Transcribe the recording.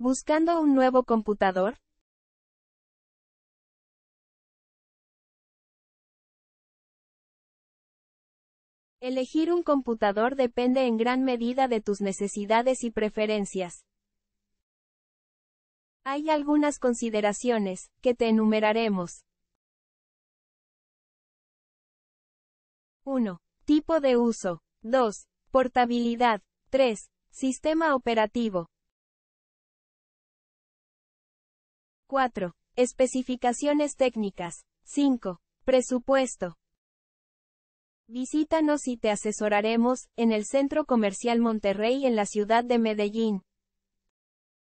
¿Buscando un nuevo computador? Elegir un computador depende en gran medida de tus necesidades y preferencias. Hay algunas consideraciones, que te enumeraremos. 1. Tipo de uso. 2. Portabilidad. 3. Sistema operativo. 4. Especificaciones técnicas. 5. Presupuesto. Visítanos y te asesoraremos en el Centro Comercial Monterrey en la ciudad de Medellín.